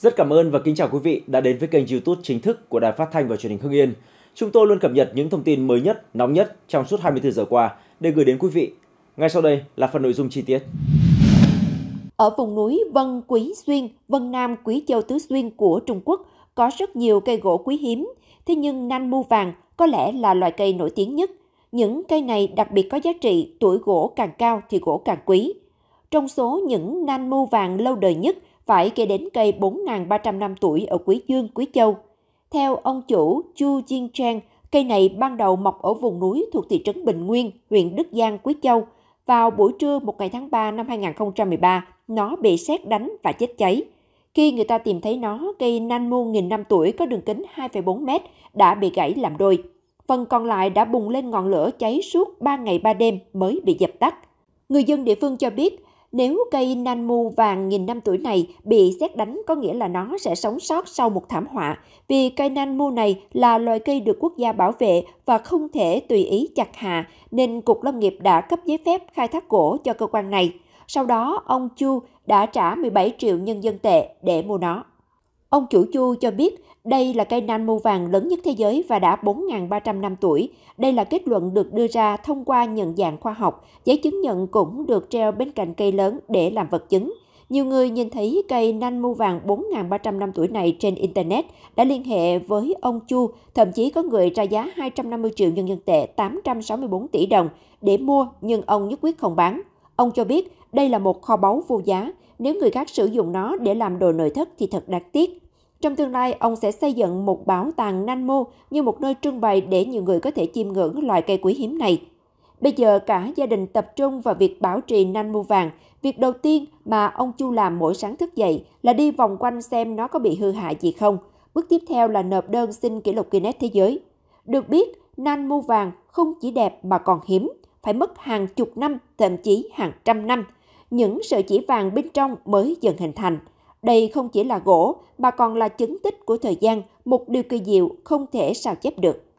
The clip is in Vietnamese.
Rất cảm ơn và kính chào quý vị đã đến với kênh YouTube chính thức của Đài Phát thanh và Truyền hình Hưng Yên. Chúng tôi luôn cập nhật những thông tin mới nhất, nóng nhất trong suốt 24 giờ qua để gửi đến quý vị. Ngay sau đây là phần nội dung chi tiết. Ở vùng núi Vân Quý Xuyên, Vân Nam Quý Châu Tứ Xuyên của Trung Quốc có rất nhiều cây gỗ quý hiếm, thế nhưng nan mu vàng có lẽ là loại cây nổi tiếng nhất. Những cây này đặc biệt có giá trị, tuổi gỗ càng cao thì gỗ càng quý. Trong số những nan mu vàng lâu đời nhất – phải kể đến cây 4.300 năm tuổi ở Quý Dương, Quý Châu. Theo ông chủ Chu Jin Trang, cây này ban đầu mọc ở vùng núi thuộc thị trấn Bình Nguyên, huyện Đức Giang, Quý Châu. Vào buổi trưa một ngày tháng 3 năm 2013, nó bị xét đánh và chết cháy. Khi người ta tìm thấy nó, cây nan muôn nghìn năm tuổi có đường kính 2,4 mét đã bị gãy làm đôi. Phần còn lại đã bùng lên ngọn lửa cháy suốt 3 ngày 3 đêm mới bị dập tắt. Người dân địa phương cho biết nếu cây nanmu vàng nghìn năm tuổi này bị xét đánh có nghĩa là nó sẽ sống sót sau một thảm họa, vì cây nanmu này là loài cây được quốc gia bảo vệ và không thể tùy ý chặt hạ, nên Cục Lâm nghiệp đã cấp giấy phép khai thác gỗ cho cơ quan này. Sau đó, ông Chu đã trả 17 triệu nhân dân tệ để mua nó. Ông chủ Chu cho biết đây là cây nan mô vàng lớn nhất thế giới và đã 4.300 năm tuổi. Đây là kết luận được đưa ra thông qua nhận dạng khoa học. Giấy chứng nhận cũng được treo bên cạnh cây lớn để làm vật chứng. Nhiều người nhìn thấy cây nan mu vàng 4.300 năm tuổi này trên Internet đã liên hệ với ông Chu, thậm chí có người ra giá 250 triệu nhân dân tệ 864 tỷ đồng để mua nhưng ông nhất quyết không bán. Ông cho biết đây là một kho báu vô giá, nếu người khác sử dụng nó để làm đồ nội thất thì thật đáng tiếc. Trong tương lai, ông sẽ xây dựng một bảo tàng Nanmo như một nơi trưng bày để nhiều người có thể chiêm ngưỡng loài cây quý hiếm này. Bây giờ cả gia đình tập trung vào việc bảo trì Nanmo vàng. Việc đầu tiên mà ông Chu làm mỗi sáng thức dậy là đi vòng quanh xem nó có bị hư hại gì không. Bước tiếp theo là nộp đơn xin kỷ lục Guinness Thế giới. Được biết, Nanmo vàng không chỉ đẹp mà còn hiếm, phải mất hàng chục năm, thậm chí hàng trăm năm – những sợi chỉ vàng bên trong mới dần hình thành. Đây không chỉ là gỗ mà còn là chứng tích của thời gian, một điều kỳ diệu không thể sao chép được.